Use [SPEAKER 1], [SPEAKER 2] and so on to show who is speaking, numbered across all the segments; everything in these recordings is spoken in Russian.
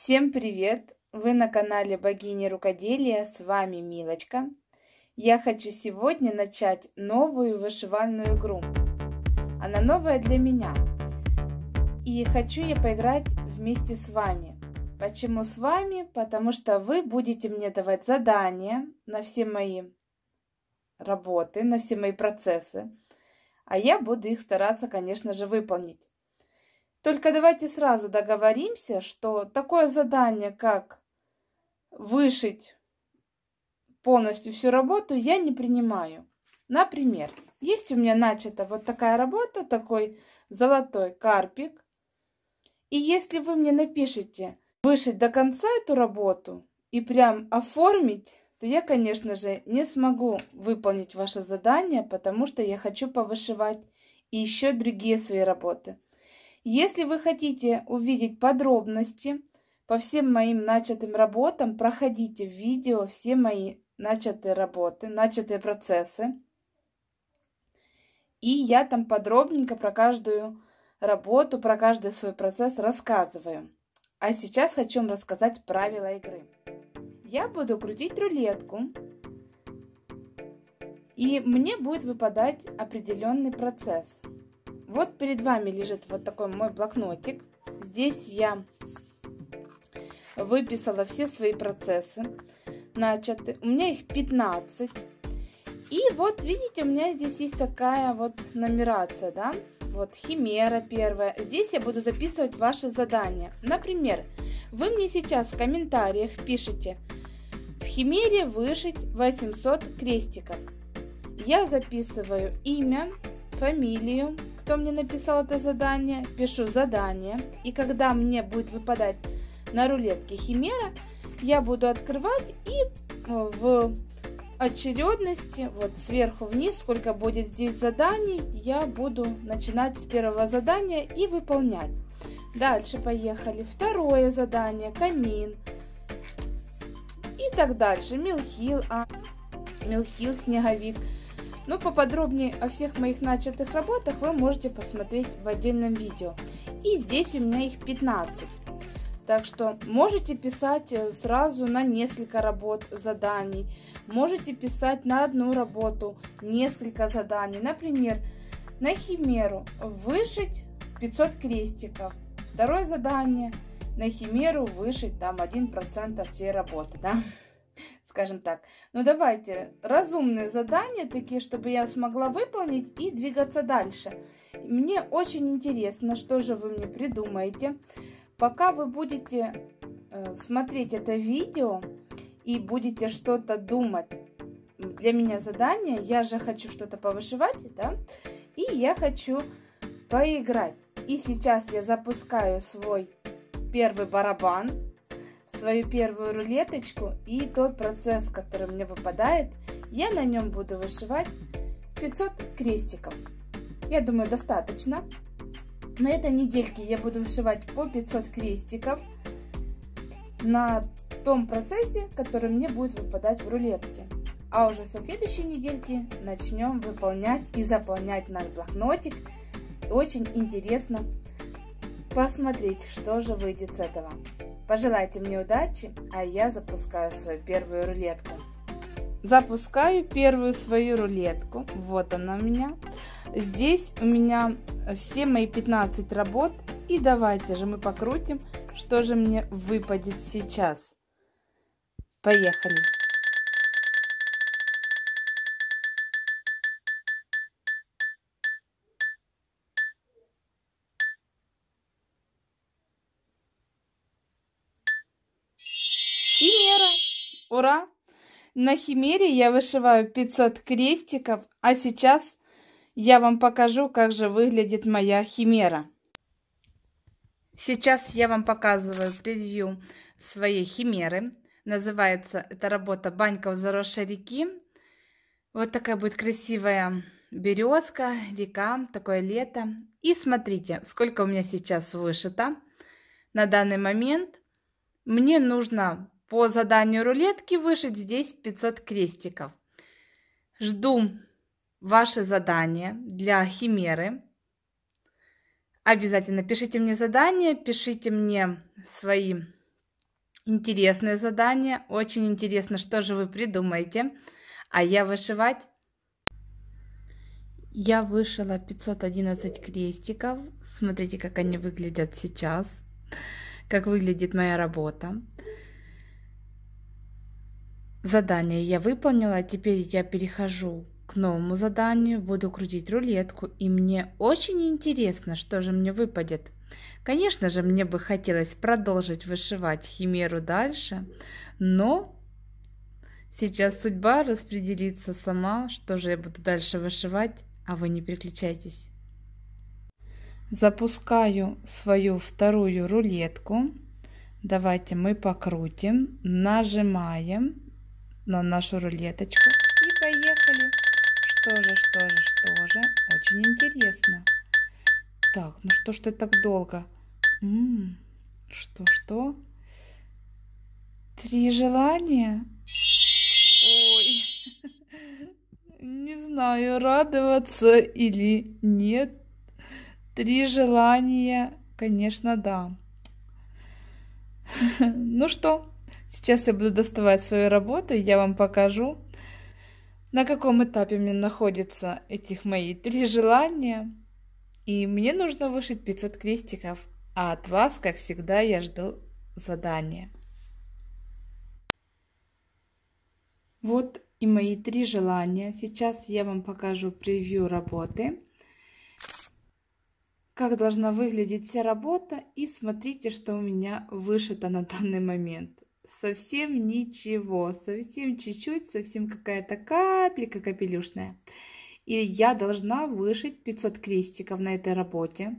[SPEAKER 1] Всем привет! Вы на канале Богини Рукоделия, с вами Милочка. Я хочу сегодня начать новую вышивальную игру. Она новая для меня. И хочу я поиграть вместе с вами. Почему с вами? Потому что вы будете мне давать задания на все мои работы, на все мои процессы. А я буду их стараться, конечно же, выполнить. Только давайте сразу договоримся, что такое задание, как вышить полностью всю работу, я не принимаю. Например, есть у меня начата вот такая работа, такой золотой карпик. И если вы мне напишите вышить до конца эту работу и прям оформить, то я, конечно же, не смогу выполнить ваше задание, потому что я хочу повышивать и еще другие свои работы. Если вы хотите увидеть подробности по всем моим начатым работам, проходите в видео все мои начатые работы, начатые процессы. И я там подробненько про каждую работу, про каждый свой процесс рассказываю. А сейчас хочу вам рассказать правила игры. Я буду крутить рулетку, и мне будет выпадать определенный процесс – вот перед вами лежит вот такой мой блокнотик. Здесь я выписала все свои процессы начаты. У меня их 15. И вот видите, у меня здесь есть такая вот нумерация, да? Вот химера первая. Здесь я буду записывать ваши задания. Например, вы мне сейчас в комментариях пишете в химере вышить 800 крестиков. Я записываю имя, фамилию, кто мне написал это задание, пишу задание, и когда мне будет выпадать на рулетке химера, я буду открывать и э, в очередности, вот сверху вниз, сколько будет здесь заданий, я буду начинать с первого задания и выполнять. Дальше поехали. Второе задание, камин. И так дальше. Милхил, а, Милхил, снеговик. Но ну, поподробнее о всех моих начатых работах вы можете посмотреть в отдельном видео. И здесь у меня их 15. Так что можете писать э, сразу на несколько работ заданий. Можете писать на одну работу несколько заданий. Например, на химеру вышить 500 крестиков. Второе задание на химеру вышить там 1% от всей работы. Да? скажем так. Но ну, давайте разумные задания такие, чтобы я смогла выполнить и двигаться дальше. Мне очень интересно, что же вы мне придумаете. Пока вы будете э, смотреть это видео и будете что-то думать, для меня задание, я же хочу что-то повышивать, да, и я хочу поиграть. И сейчас я запускаю свой первый барабан, свою первую рулеточку и тот процесс, который мне выпадает, я на нем буду вышивать 500 крестиков. Я думаю, достаточно. На этой недельке я буду вышивать по 500 крестиков на том процессе, который мне будет выпадать в рулетке. А уже со следующей недельки начнем выполнять и заполнять наш блокнотик. Очень интересно посмотреть, что же выйдет с этого. Пожелайте мне удачи, а я запускаю свою первую рулетку. Запускаю первую свою рулетку. Вот она у меня. Здесь у меня все мои 15 работ. И давайте же мы покрутим, что же мне выпадет сейчас. Поехали! Ура! На химере я вышиваю 500 крестиков, а сейчас я вам покажу, как же выглядит моя химера. Сейчас я вам показываю превью своей химеры. Называется эта работа «Банька у заросшей реки». Вот такая будет красивая березка, река, такое лето. И смотрите, сколько у меня сейчас вышито. На данный момент мне нужно по заданию рулетки вышить здесь 500 крестиков. Жду ваше задание для химеры. Обязательно пишите мне задания, пишите мне свои интересные задания. Очень интересно, что же вы придумаете. А я вышивать. Я вышила 511 крестиков. Смотрите, как они выглядят сейчас, как выглядит моя работа. Задание я выполнила, а теперь я перехожу к новому заданию, буду крутить рулетку, и мне очень интересно, что же мне выпадет. Конечно же, мне бы хотелось продолжить вышивать химеру дальше, но сейчас судьба распределится сама, что же я буду дальше вышивать, а вы не переключайтесь. Запускаю свою вторую рулетку. Давайте мы покрутим, нажимаем на нашу рулеточку и поехали. Что же, что же, что же. Очень интересно. Так, ну что ж ты так долго? Что-что? Три желания? Ой, не знаю, радоваться или нет. Три желания, конечно, да. Ну что, Сейчас я буду доставать свою работу, я вам покажу, на каком этапе у меня находятся этих мои три желания. И мне нужно вышить 500 крестиков, а от вас, как всегда, я жду задания. Вот и мои три желания. Сейчас я вам покажу превью работы. Как должна выглядеть вся работа и смотрите, что у меня вышито на данный момент совсем ничего, совсем чуть-чуть, совсем какая-то капелька капелюшная. И я должна вышить 500 крестиков на этой работе.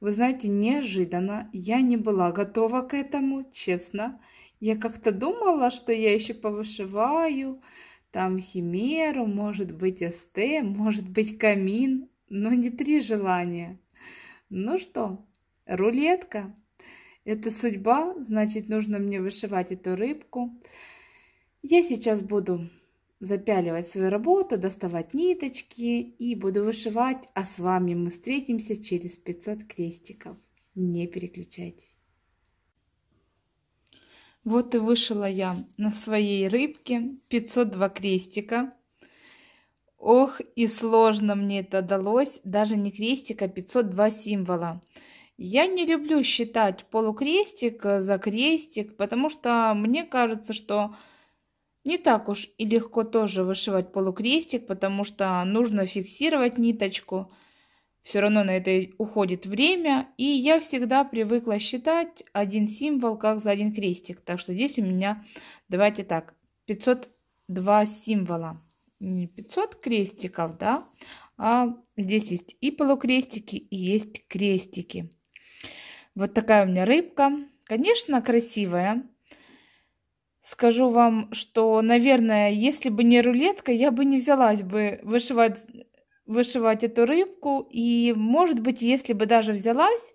[SPEAKER 1] Вы знаете, неожиданно я не была готова к этому, честно. Я как-то думала, что я еще повышиваю, там химеру, может быть СТ, может быть камин, но не три желания. Ну что, рулетка. Это судьба, значит, нужно мне вышивать эту рыбку. Я сейчас буду запяливать свою работу, доставать ниточки и буду вышивать. А с вами мы встретимся через 500 крестиков. Не переключайтесь. Вот и вышила я на своей рыбке 502 крестика. Ох, и сложно мне это далось, даже не крестика, а 502 символа. Я не люблю считать полукрестик э, за крестик, потому что мне кажется, что не так уж и легко тоже вышивать полукрестик, потому что нужно фиксировать ниточку. Все равно на это уходит время, и я всегда привыкла считать один символ как за один крестик. Так что здесь у меня, давайте так, 502 символа. Не 500 крестиков, да, а здесь есть и полукрестики, и есть крестики. Вот такая у меня рыбка. Конечно, красивая. Скажу вам, что, наверное, если бы не рулетка, я бы не взялась бы вышивать, вышивать эту рыбку. И, может быть, если бы даже взялась,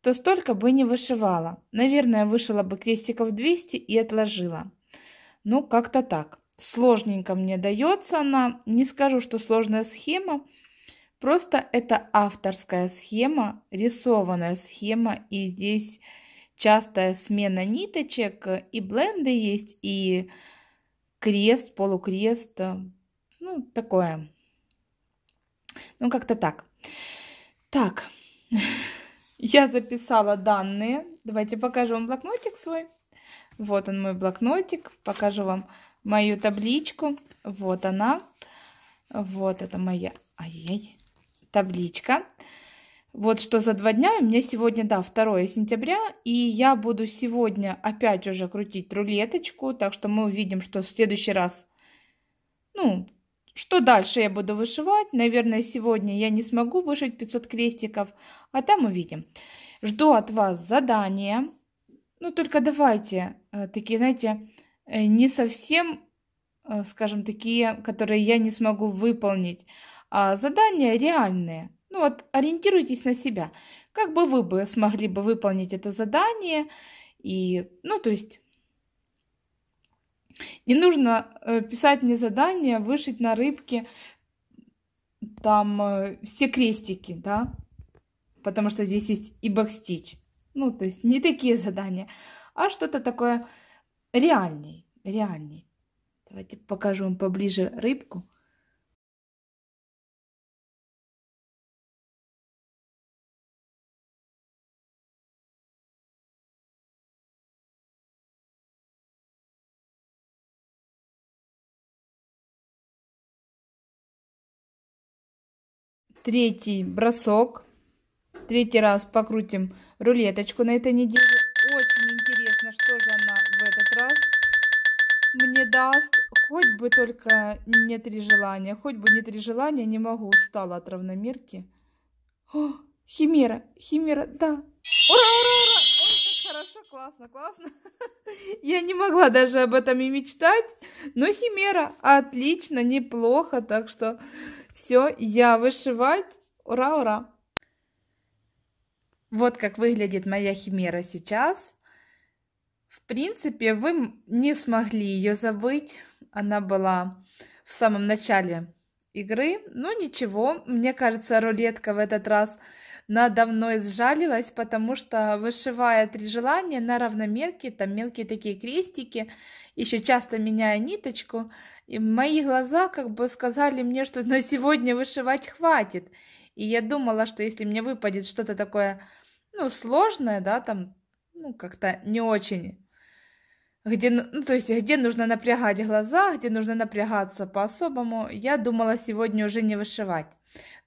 [SPEAKER 1] то столько бы не вышивала. Наверное, вышила бы крестиков 200 и отложила. Ну, как-то так. Сложненько мне дается она. Не скажу, что сложная схема. Просто это авторская схема, рисованная схема, и здесь частая смена ниточек, и бленды есть, и крест, полукрест, э, ну, такое. Ну, как-то так. Так, я записала данные. Давайте покажу вам блокнотик свой. Вот он мой блокнотик. Покажу вам мою табличку. Вот она. Вот это моя... Ай-яй табличка. Вот что за два дня. У меня сегодня, да, 2 сентября. И я буду сегодня опять уже крутить рулеточку. Так что мы увидим, что в следующий раз, ну, что дальше я буду вышивать. Наверное, сегодня я не смогу вышить 500 крестиков. А там увидим. Жду от вас задания. Ну, только давайте э, такие, знаете, э, не совсем, э, скажем, такие, которые я не смогу выполнить а задания реальные. Ну вот ориентируйтесь на себя. Как бы вы бы смогли бы выполнить это задание и, ну то есть не нужно э, писать мне задание, вышить на рыбке там э, все крестики, да, потому что здесь есть и бэкстич. Ну, то есть не такие задания, а что-то такое реальней, реальней. Давайте покажу вам поближе рыбку. третий бросок. Третий раз покрутим рулеточку на этой неделе. Очень интересно, что же она в этот раз мне даст. Хоть бы только не три желания. Хоть бы не три желания. Не могу, устала от равномерки. О, химера, химера, да. Ура, ура, ура. Ой, как хорошо, классно, классно. Я не могла даже об этом и мечтать. Но химера, отлично, неплохо. Так что все, я вышивать. Ура, ура! Вот как выглядит моя химера сейчас. В принципе, вы не смогли ее забыть. Она была в самом начале игры. Но ну, ничего, мне кажется, рулетка в этот раз надо мной сжалилась, потому что, вышивая три желания на равномерке, там мелкие такие крестики, еще часто меняя ниточку, и мои глаза как бы сказали мне, что на сегодня вышивать хватит. И я думала, что если мне выпадет что-то такое, ну, сложное, да, там, ну, как-то не очень где, ну, то есть, где нужно напрягать глаза, где нужно напрягаться по-особому, я думала сегодня уже не вышивать.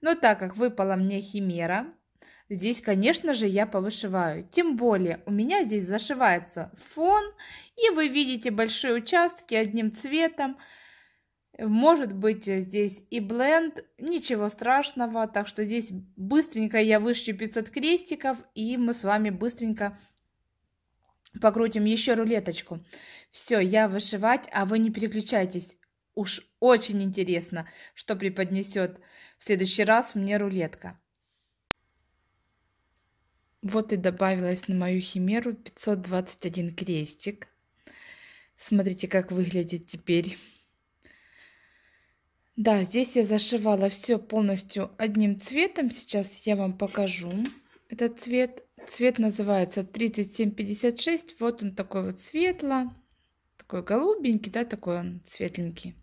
[SPEAKER 1] Но так как выпала мне химера, Здесь, конечно же, я повышиваю. Тем более, у меня здесь зашивается фон, и вы видите большие участки одним цветом. Может быть, здесь и бленд, ничего страшного. Так что здесь быстренько я вышью 500 крестиков, и мы с вами быстренько покрутим еще рулеточку. Все, я вышивать, а вы не переключайтесь. Уж очень интересно, что преподнесет в следующий раз мне рулетка. Вот и добавилось на мою химеру 521 крестик. Смотрите, как выглядит теперь. Да, здесь я зашивала все полностью одним цветом. Сейчас я вам покажу этот цвет. Цвет называется 3756. Вот он такой вот светло. Такой голубенький, да, такой он светленький.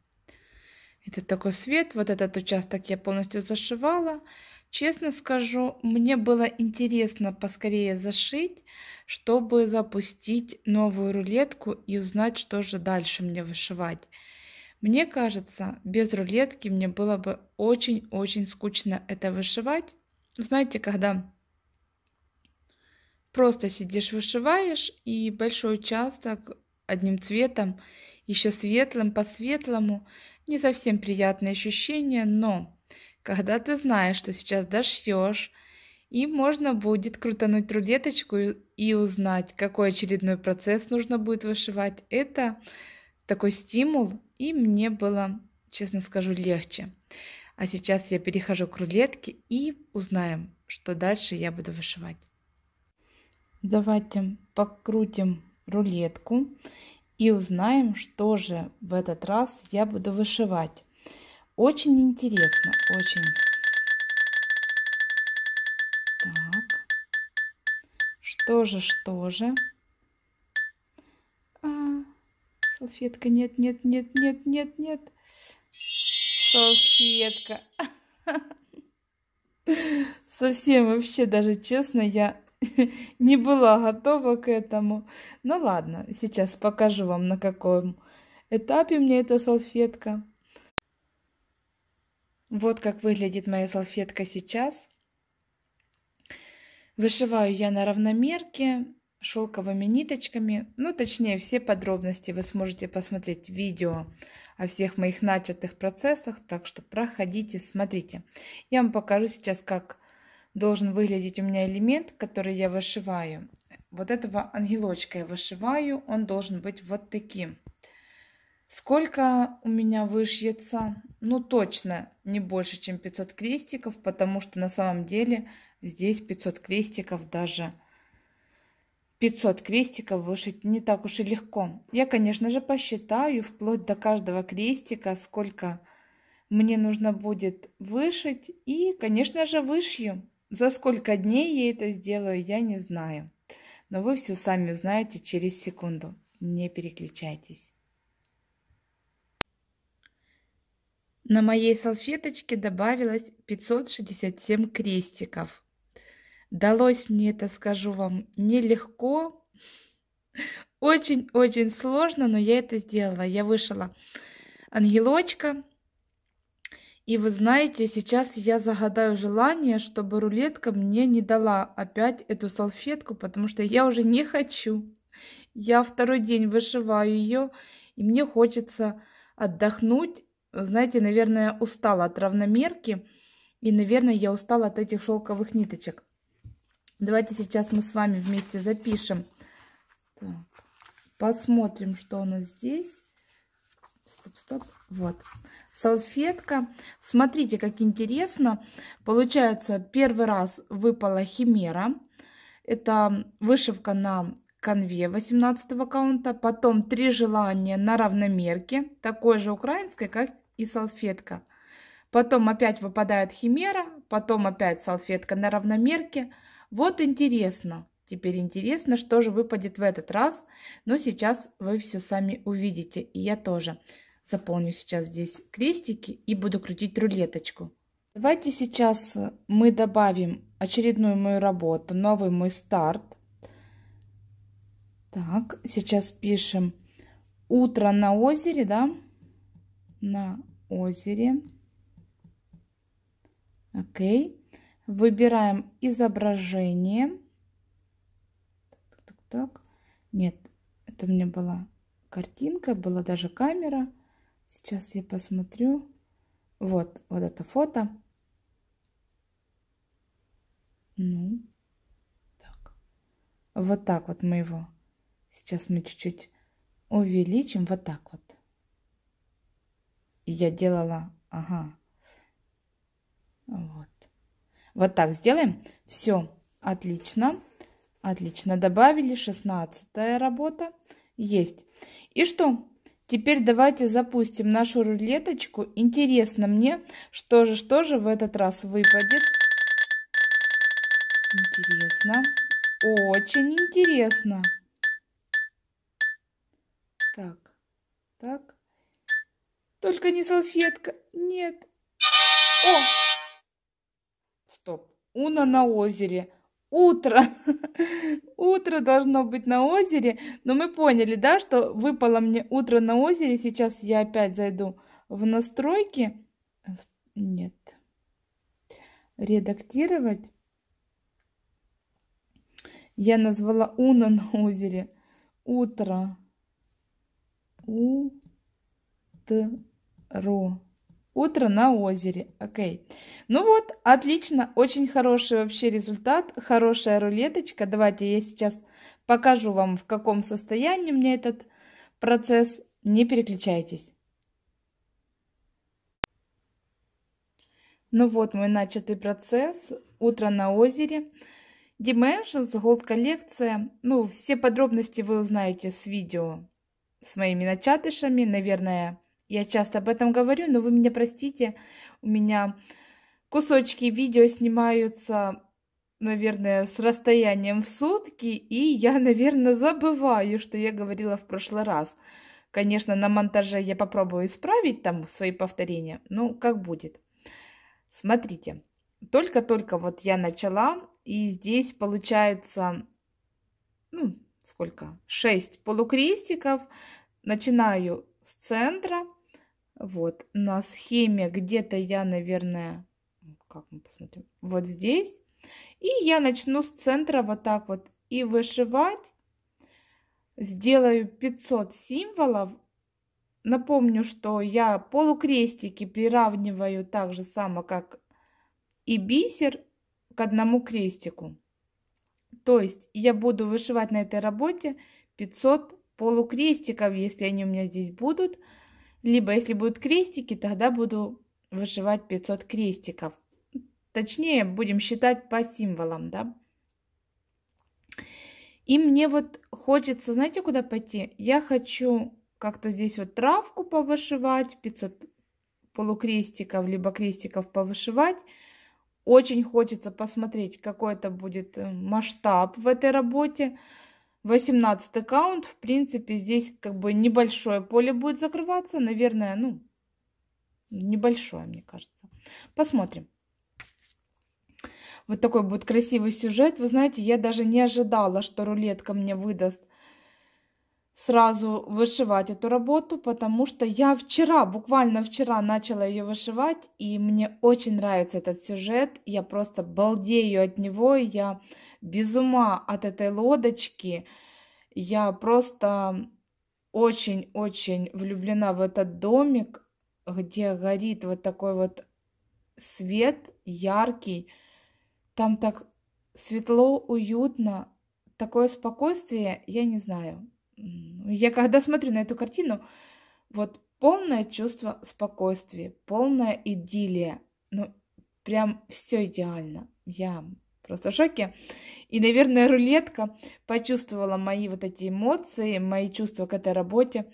[SPEAKER 1] Это такой цвет. Вот этот участок я полностью зашивала. Честно скажу, мне было интересно поскорее зашить, чтобы запустить новую рулетку и узнать, что же дальше мне вышивать. Мне кажется, без рулетки мне было бы очень-очень скучно это вышивать. Знаете, когда просто сидишь вышиваешь и большой участок одним цветом, еще светлым по светлому, не совсем приятное ощущение, но когда ты знаешь, что сейчас дошьешь, и можно будет крутануть рулеточку и узнать, какой очередной процесс нужно будет вышивать. Это такой стимул, и мне было, честно скажу, легче. А сейчас я перехожу к рулетке и узнаем, что дальше я буду вышивать. Давайте покрутим рулетку и узнаем, что же в этот раз я буду вышивать. Очень интересно, очень. Так. Что же, что же? А, салфетка, нет, нет, нет, нет, нет, нет. Салфетка. Совсем вообще даже честно, я не была готова к этому. Ну ладно, сейчас покажу вам, на каком этапе мне эта салфетка. Вот как выглядит моя салфетка сейчас. Вышиваю я на равномерке шелковыми ниточками. Ну, точнее, все подробности вы сможете посмотреть в видео о всех моих начатых процессах. Так что проходите, смотрите. Я вам покажу сейчас, как должен выглядеть у меня элемент, который я вышиваю. Вот этого ангелочка я вышиваю. Он должен быть вот таким. Сколько у меня вышьется? Ну точно, не больше, чем 500 крестиков, потому что на самом деле здесь 500 крестиков даже 500 крестиков вышить не так уж и легко. Я, конечно же, посчитаю вплоть до каждого крестика, сколько мне нужно будет вышить. И, конечно же, вышью. За сколько дней я это сделаю, я не знаю. Но вы все сами узнаете через секунду. Не переключайтесь. На моей салфеточке добавилось 567 крестиков. Далось мне это, скажу вам, нелегко. Очень-очень сложно, но я это сделала. Я вышила ангелочка. И вы знаете, сейчас я загадаю желание, чтобы рулетка мне не дала опять эту салфетку, потому что я уже не хочу. Я второй день вышиваю ее, и мне хочется отдохнуть знаете, наверное, устала от равномерки. И, наверное, я устала от этих шелковых ниточек. Давайте сейчас мы с вами вместе запишем. Так, посмотрим, что у нас здесь. Стоп, стоп. Вот. Салфетка. Смотрите, как интересно. Получается, первый раз выпала химера. Это вышивка на конве 18 аккаунта, потом три желания на равномерке, такой же украинской, как и салфетка. Потом опять выпадает химера, потом опять салфетка на равномерке. Вот интересно. Теперь интересно, что же выпадет в этот раз. Но сейчас вы все сами увидите. И я тоже заполню сейчас здесь крестики и буду крутить рулеточку. Давайте сейчас мы добавим очередную мою работу, новый мой старт. Так, сейчас пишем утро на озере, да? На озере. Окей. Выбираем изображение. Так, так, так. Нет, это мне была картинка, была даже камера. Сейчас я посмотрю. Вот, вот это фото. Ну, так. Вот так вот мы его Сейчас мы чуть-чуть увеличим вот так вот. я делала, ага, вот. Вот так сделаем. Все, отлично, отлично. Добавили Шестнадцатая работа. Есть. И что? Теперь давайте запустим нашу рулеточку. Интересно мне, что же, что же в этот раз выпадет. Интересно. Очень интересно. Так, так. Только не салфетка. Нет. О! Стоп. Уна на озере. Утро. утро должно быть на озере. Но мы поняли, да, что выпало мне утро на озере. Сейчас я опять зайду в настройки. Нет. Редактировать. Я назвала Уна на озере. Утро утро. Утро на озере. Окей. Okay. Ну вот, отлично. Очень хороший вообще результат. Хорошая рулеточка. Давайте я сейчас покажу вам, в каком состоянии мне этот процесс. Не переключайтесь. Ну вот мой начатый процесс. Утро на озере. Dimensions, Gold коллекция. Ну, все подробности вы узнаете с видео с моими начатышами, наверное, я часто об этом говорю, но вы меня простите, у меня кусочки видео снимаются, наверное, с расстоянием в сутки, и я, наверное, забываю, что я говорила в прошлый раз. Конечно, на монтаже я попробую исправить там свои повторения, ну, как будет. Смотрите, только-только вот я начала, и здесь получается, ну, сколько, 6 полукрестиков, начинаю с центра. Вот, на схеме где-то я, наверное, как мы посмотрим, вот здесь. И я начну с центра вот так вот и вышивать. Сделаю 500 символов. Напомню, что я полукрестики приравниваю так же само, как и бисер к одному крестику. То есть я буду вышивать на этой работе 500 полукрестиков, если они у меня здесь будут. Либо если будут крестики, тогда буду вышивать 500 крестиков. Точнее, будем считать по символам, да. И мне вот хочется, знаете, куда пойти? Я хочу как-то здесь вот травку повышивать, 500 полукрестиков, либо крестиков повышивать. Очень хочется посмотреть, какой это будет э, масштаб в этой работе. 18 аккаунт, в принципе, здесь как бы небольшое поле будет закрываться. Наверное, ну, небольшое, мне кажется. Посмотрим. Вот такой будет красивый сюжет. Вы знаете, я даже не ожидала, что рулетка мне выдаст сразу вышивать эту работу, потому что я вчера, буквально вчера начала ее вышивать, и мне очень нравится этот сюжет. Я просто балдею от него. Я без ума от этой лодочки. Я просто очень-очень влюблена в этот домик, где горит вот такой вот свет яркий. Там так светло, уютно, такое спокойствие, я не знаю. Я когда смотрю на эту картину, вот полное чувство спокойствия, полная идиллия. Ну, прям все идеально. Я просто в шоке. И, наверное, рулетка почувствовала мои вот эти эмоции, мои чувства к этой работе.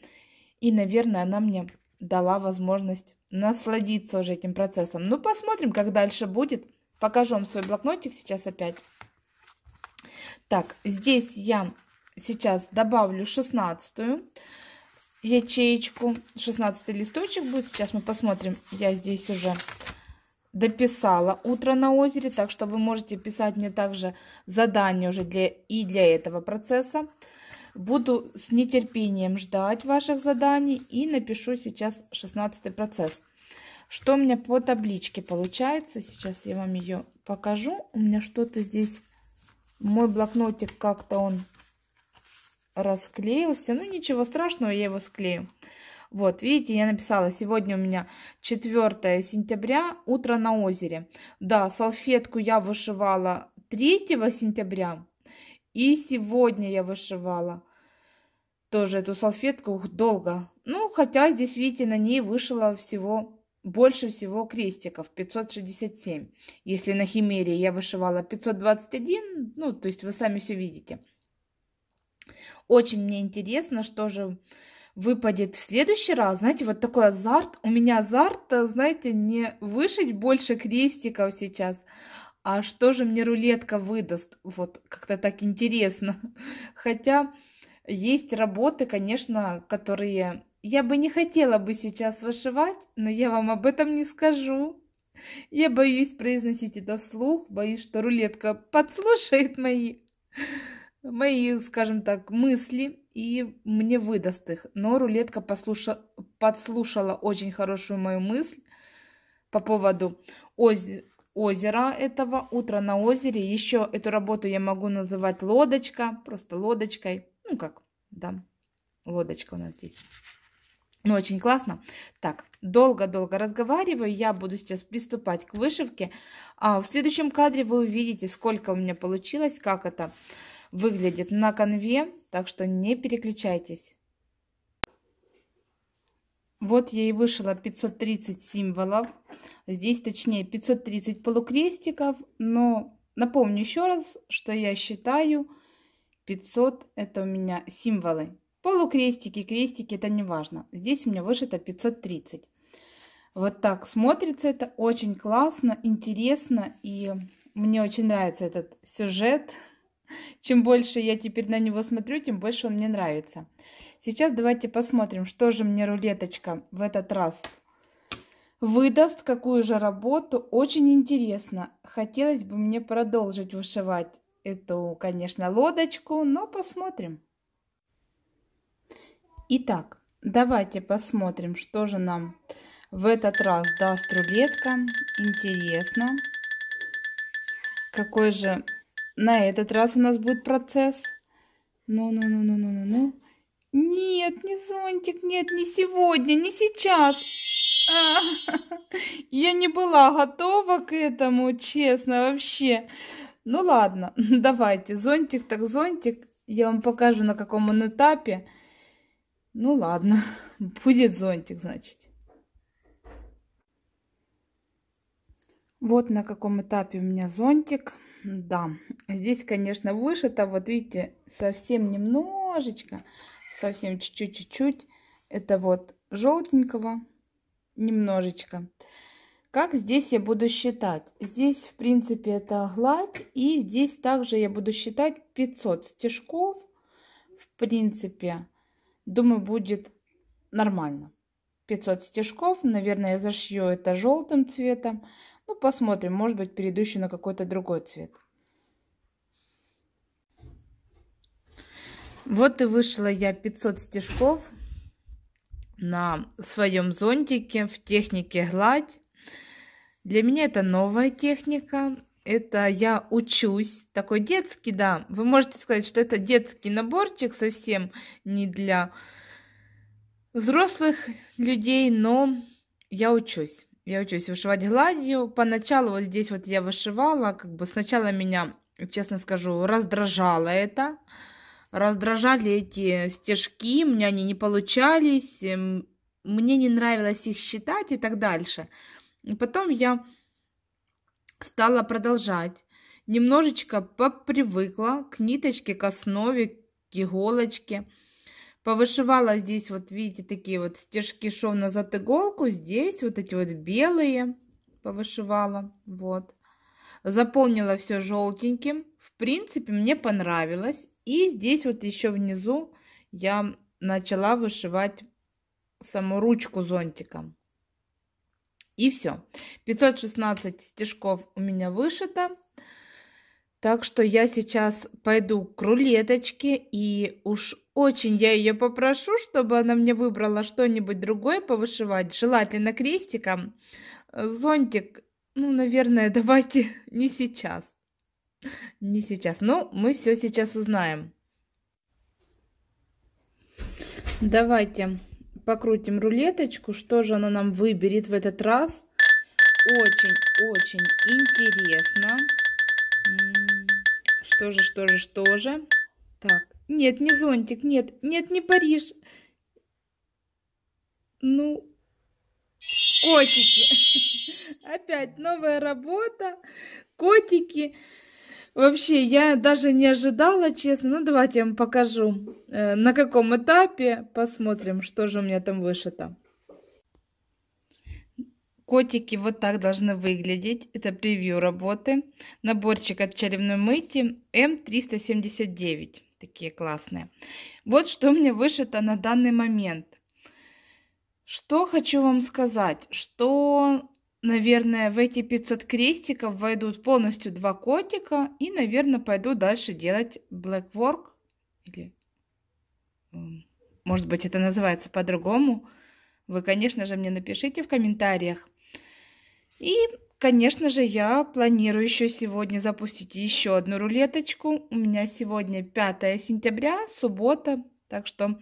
[SPEAKER 1] И, наверное, она мне дала возможность насладиться уже этим процессом. Ну, посмотрим, как дальше будет. Покажу вам свой блокнотик сейчас опять. Так, здесь я сейчас добавлю шестнадцатую ячеечку. шестнадцатый листочек будет. Сейчас мы посмотрим. Я здесь уже дописала «Утро на озере», так что вы можете писать мне также задание уже для, и для этого процесса. Буду с нетерпением ждать ваших заданий и напишу сейчас 16 процесс. Что у меня по табличке получается? Сейчас я вам ее покажу. У меня что-то здесь... Мой блокнотик как-то он расклеился. Ну, ничего страшного, я его склею. Вот, видите, я написала, сегодня у меня 4 сентября, утро на озере. Да, салфетку я вышивала 3 сентября, и сегодня я вышивала тоже эту салфетку долго. Ну, хотя здесь, видите, на ней вышила всего больше всего крестиков 567. Если на химерии я вышивала 521, ну, то есть вы сами все видите. Очень мне интересно, что же выпадет в следующий раз. Знаете, вот такой азарт. У меня азарт, э, знаете, не вышить больше крестиков сейчас, а что же мне рулетка выдаст? Вот как-то так интересно. Хотя есть работы, конечно, которые я бы не хотела бы сейчас вышивать, но я вам об этом не скажу. Я боюсь произносить это вслух, боюсь, что рулетка подслушает мои, мои, скажем так, мысли и мне выдаст их. Но рулетка послуша... подслушала очень хорошую мою мысль по поводу оз... озера этого. Утро на озере. Еще эту работу я могу называть лодочка, просто лодочкой. Ну как, да, лодочка у нас здесь. Ну, очень классно. Так, долго-долго разговариваю. Я буду сейчас приступать к вышивке. А в следующем кадре вы увидите, сколько у меня получилось, как это выглядит на конве так что не переключайтесь. Вот я и вышила 530 символов. Здесь точнее 530 полукрестиков, но напомню еще раз, что я считаю 500 это у меня символы. Полукрестики, крестики это не важно. Здесь у меня вышито 530. Вот так смотрится это очень классно, интересно и мне очень нравится этот сюжет. Чем больше я теперь на него смотрю, тем больше он мне нравится. Сейчас давайте посмотрим, что же мне рулеточка в этот раз выдаст, какую же работу. Очень интересно. Хотелось бы мне продолжить вышивать эту, конечно, лодочку, но посмотрим. Итак, давайте посмотрим, что же нам в этот раз даст рулетка. Интересно, какой же на этот раз у нас будет процесс. Ну-ну-ну-ну-ну-ну-ну. Нет, не зонтик, нет, не сегодня, не сейчас. А, я не была готова к этому, честно, вообще. Ну ладно, давайте, зонтик так зонтик. Я вам покажу, на каком он этапе. Ну ладно, будет зонтик, значит. Вот на каком этапе у меня зонтик. Да, здесь, конечно, вышито, вот видите, совсем немножечко, совсем чуть-чуть-чуть. Это вот желтенького немножечко. Как здесь я буду считать? Здесь, в принципе, это гладь. И здесь также я буду считать 500 стежков. В принципе, думаю, будет нормально. 500 стежков. Наверное, я зашью это желтым цветом. Ну, посмотрим, может быть, перейду еще на какой-то другой цвет. Вот и вышла я 500 стежков на своем зонтике в технике гладь. Для меня это новая техника. Это я учусь. Такой детский, да. Вы можете сказать, что это детский наборчик совсем не для взрослых людей, но я учусь я учусь вышивать гладью. Поначалу вот здесь вот я вышивала, как бы сначала меня, честно скажу, раздражало это. Раздражали эти стежки, мне они не получались, эм, мне не нравилось их считать и так дальше. И потом я стала продолжать. Немножечко попривыкла к ниточке, к основе, к иголочке – Повышивала здесь вот, видите, такие вот стежки шов назад иголку Здесь вот эти вот белые повышивала. Вот. Заполнила все желтеньким. В принципе, мне понравилось. И здесь вот еще внизу я начала вышивать саму ручку зонтиком. И все. 516 стежков у меня вышито. Так что я сейчас пойду к рулеточке, и уж очень я ее попрошу, чтобы она мне выбрала что-нибудь другое повышивать, желательно крестиком. Э, зонтик, ну, наверное, давайте не сейчас. Не сейчас, но ну, мы все сейчас узнаем. Давайте покрутим рулеточку, что же она нам выберет в этот раз. Очень-очень интересно. Что же, что же, что же? Так, нет, не зонтик, нет, нет, не Париж. Ну, котики. Опять новая работа, котики. Вообще, я даже не ожидала, честно. Ну, давайте я вам покажу, э, на каком этапе. Посмотрим, что же у меня там вышито. Котики вот так должны выглядеть. Это превью работы. Наборчик от черепной мыти М379. Такие классные. Вот что у меня вышито на данный момент. Что хочу вам сказать, что, наверное, в эти 500 крестиков войдут полностью два котика и, наверное, пойду дальше делать blackwork или, эм, может быть, это называется по-другому. Вы, конечно же, мне напишите в комментариях. И, конечно же, я планирую еще сегодня запустить еще одну рулеточку. У меня сегодня 5 сентября, суббота, так что...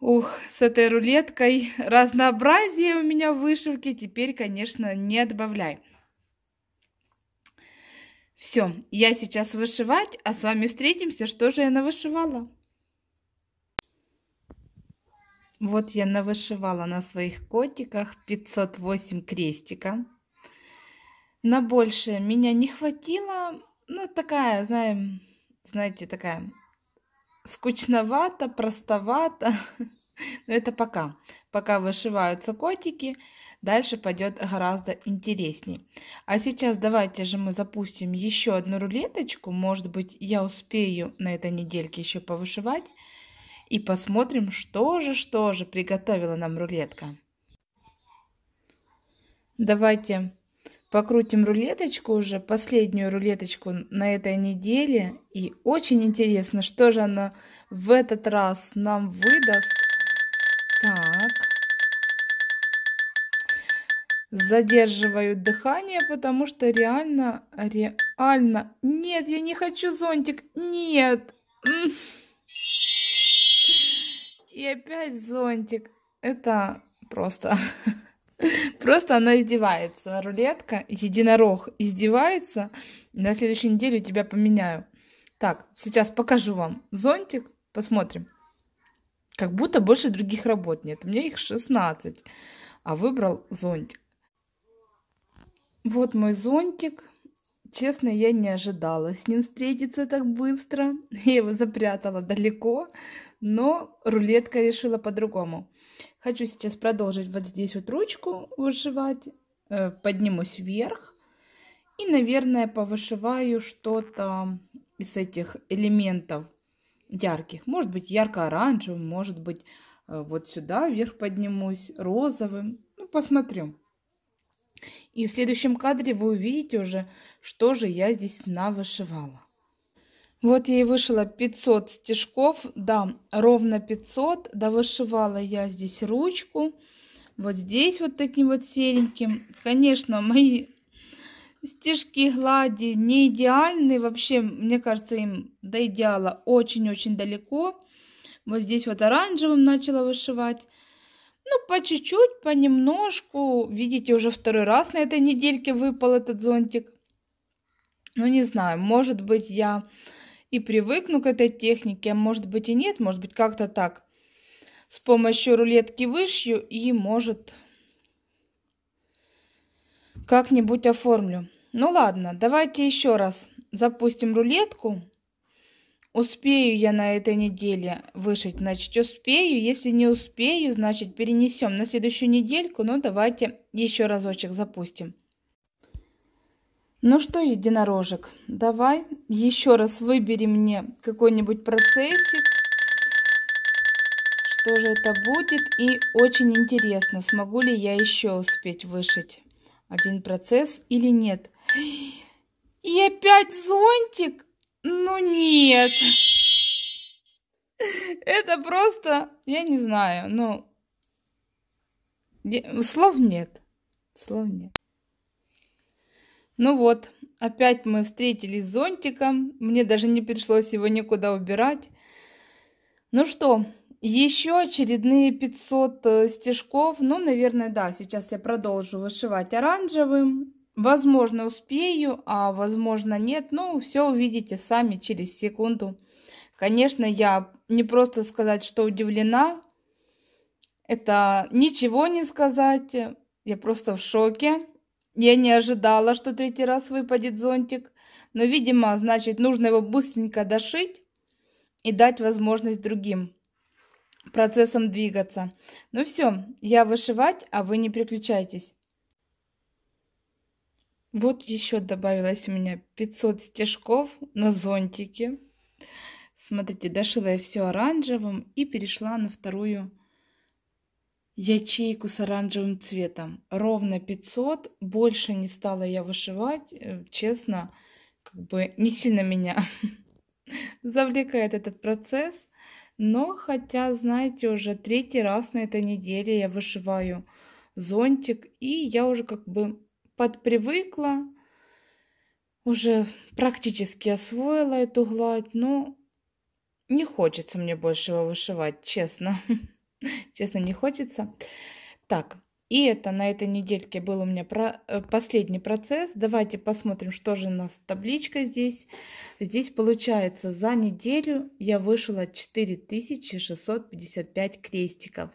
[SPEAKER 1] Ух, с этой рулеткой разнообразие у меня в вышивке теперь, конечно, не отбавляй. Все, я сейчас вышивать, а с вами встретимся, что же я навышивала. Вот я навышивала на своих котиках 508 крестика. На больше меня не хватило. Ну, такая, знаем, знаете, такая скучновато, простовато. Но это пока. Пока вышиваются котики, дальше пойдет гораздо интересней. А сейчас давайте же мы запустим еще одну рулеточку. Может быть, я успею на этой недельке еще повышивать и посмотрим, что же, что же приготовила нам рулетка. Давайте покрутим рулеточку уже, последнюю рулеточку на этой неделе. И очень интересно, что же она в этот раз нам выдаст. Так. Задерживаю дыхание, потому что реально, реально... Нет, я не хочу зонтик. Нет. Нет. И опять зонтик. Это просто... Просто она издевается. Рулетка, единорог издевается. На следующей неделе у тебя поменяю. Так, сейчас покажу вам зонтик. Посмотрим. Как будто больше других работ нет. У меня их 16. А выбрал зонтик. Вот мой зонтик. Честно, я не ожидала с ним встретиться так быстро. Я его запрятала далеко, но рулетка решила по-другому. Хочу сейчас продолжить вот здесь вот ручку вышивать. Э, поднимусь вверх. И, наверное, повышиваю что-то из этих элементов ярких. Может быть, ярко-оранжевым, может быть, э, вот сюда вверх поднимусь розовым. Ну, посмотрю. И в следующем кадре вы увидите уже, что же я здесь навышивала. Вот я и вышила 500 стежков, да, ровно 500, довышивала я здесь ручку, вот здесь вот таким вот сереньким. Конечно, мои стежки глади не идеальны, вообще, мне кажется, им до идеала очень-очень далеко. Вот здесь вот оранжевым начала вышивать, ну, по чуть-чуть, понемножку. Видите, уже второй раз на этой недельке выпал этот зонтик. Ну, не знаю, может быть, я и привыкну к этой технике, а может быть и нет, может быть, как-то так. С помощью рулетки вышью и, может, как-нибудь оформлю. Ну ладно, давайте еще раз запустим рулетку. Успею я на этой неделе вышить, значит, успею. Если не успею, значит, перенесем на следующую недельку, но ну, давайте еще разочек запустим. Ну что, единорожек, давай еще раз выбери мне какой-нибудь процессик. Что же это будет? И очень интересно, смогу ли я еще успеть вышить один процесс или нет. И опять зонтик! Ну нет. Это просто, я не знаю, ну... Слов нет. Слов нет. Ну вот, опять мы встретились с зонтиком. Мне даже не пришлось его никуда убирать. Ну что, еще очередные 500 э, стежков. Ну, наверное, да, сейчас я продолжу вышивать оранжевым. Возможно, успею, а возможно нет. Ну, все увидите сами через секунду. Конечно, я не просто сказать, что удивлена. Это ничего не сказать. Я просто в шоке. Я не ожидала, что третий раз выпадет зонтик. Но, видимо, значит, нужно его быстренько дошить и дать возможность другим процессам двигаться. Ну все, я вышивать, а вы не переключайтесь. Вот еще добавилось у меня 500 стежков на зонтике. Смотрите, дошила я все оранжевым и перешла на вторую ячейку с оранжевым цветом. Ровно 500, больше не стала я вышивать, э, честно, как бы не сильно меня завлекает этот процесс. Но хотя, знаете, уже третий раз на этой неделе я вышиваю зонтик, и я уже как бы подпривыкла, уже практически освоила эту гладь, но ну, не хочется мне больше его вышивать, честно. честно, не хочется. Так, и это на этой недельке был у меня про, э, последний процесс. Давайте посмотрим, что же у нас табличка здесь. Здесь получается за неделю я вышила 4655 крестиков.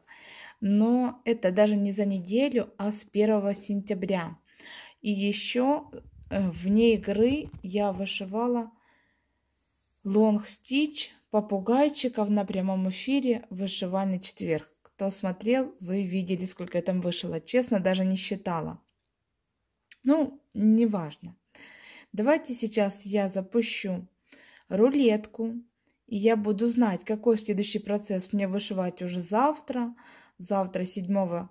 [SPEAKER 1] Но это даже не за неделю, а с 1 сентября. И еще э, вне игры я вышивала лонг стич попугайчиков на прямом эфире «Вышивальный четверг». Кто смотрел, вы видели, сколько я там вышила. Честно, даже не считала. Ну, неважно. Давайте сейчас я запущу рулетку, и я буду знать, какой следующий процесс мне вышивать уже завтра, завтра 7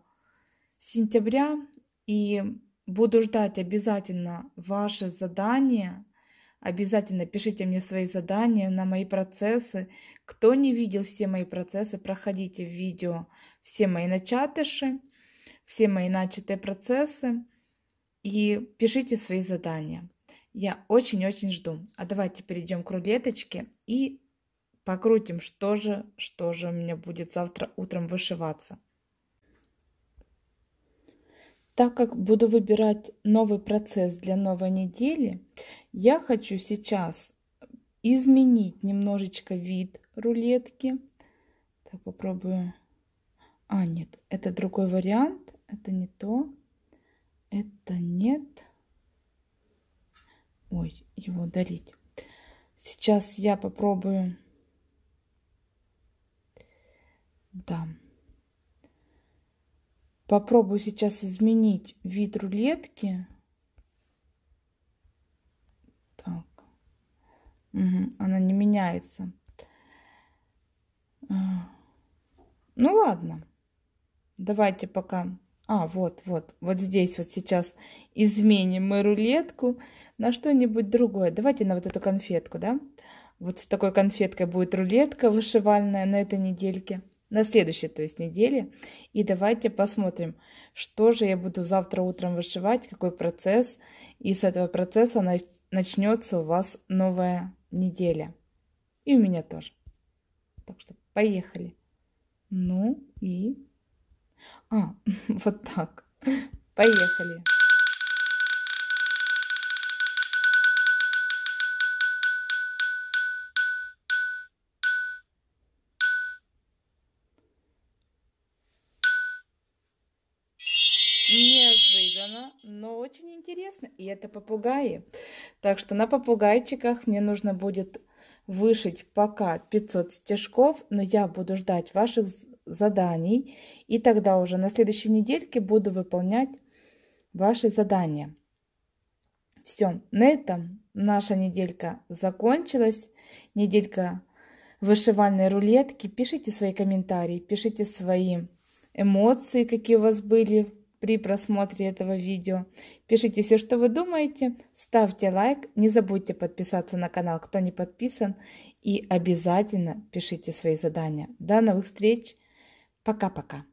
[SPEAKER 1] сентября, и Буду ждать обязательно ваши задания. Обязательно пишите мне свои задания на мои процессы. Кто не видел все мои процессы, проходите в видео все мои начатыши, все мои начатые процессы и пишите свои задания. Я очень-очень жду. А давайте перейдем к рулеточке и покрутим, что же, что же у меня будет завтра утром вышиваться. Так как буду выбирать новый процесс для новой недели, я хочу сейчас изменить немножечко вид рулетки. Так, попробую. А, нет, это другой вариант. Это не то. Это нет. Ой, его удалить. Сейчас я попробую. Да. Попробую сейчас изменить вид рулетки. Так. Угу, она не меняется. А. Ну ладно. Давайте пока... А, вот, вот, вот здесь вот сейчас изменим мы рулетку на что-нибудь другое. Давайте на вот эту конфетку, да? Вот с такой конфеткой будет рулетка вышивальная на этой недельке на следующей, то есть, неделе. И давайте посмотрим, что же я буду завтра утром вышивать, какой процесс. И с этого процесса начнется у вас новая неделя. И у меня тоже. Так что поехали. Ну и... А, вот так. Поехали. очень интересно. И это попугаи. Так что на попугайчиках мне нужно будет вышить пока 500 стежков, но я буду ждать ваших заданий. И тогда уже на следующей недельке буду выполнять ваши задания. Все, на этом наша неделька закончилась. Неделька вышивальной рулетки. Пишите свои комментарии, пишите свои эмоции, какие у вас были при просмотре этого видео. Пишите все, что вы думаете, ставьте лайк, не забудьте подписаться на канал, кто не подписан, и обязательно пишите свои задания. До новых встреч, пока-пока!